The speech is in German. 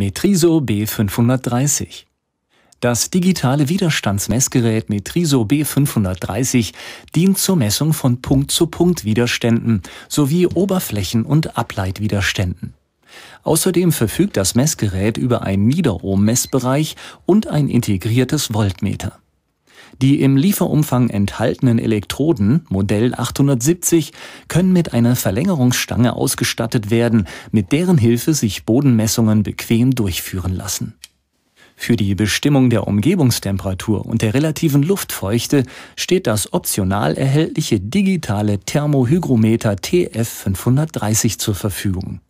Metriso B530. Das digitale Widerstandsmessgerät Metriso B530 dient zur Messung von Punkt-zu-Punkt-Widerständen sowie Oberflächen- und Ableitwiderständen. Außerdem verfügt das Messgerät über einen Niederohm-Messbereich und ein integriertes Voltmeter die im Lieferumfang enthaltenen Elektroden Modell 870 können mit einer Verlängerungsstange ausgestattet werden, mit deren Hilfe sich Bodenmessungen bequem durchführen lassen. Für die Bestimmung der Umgebungstemperatur und der relativen Luftfeuchte steht das optional erhältliche digitale Thermohygrometer TF530 zur Verfügung.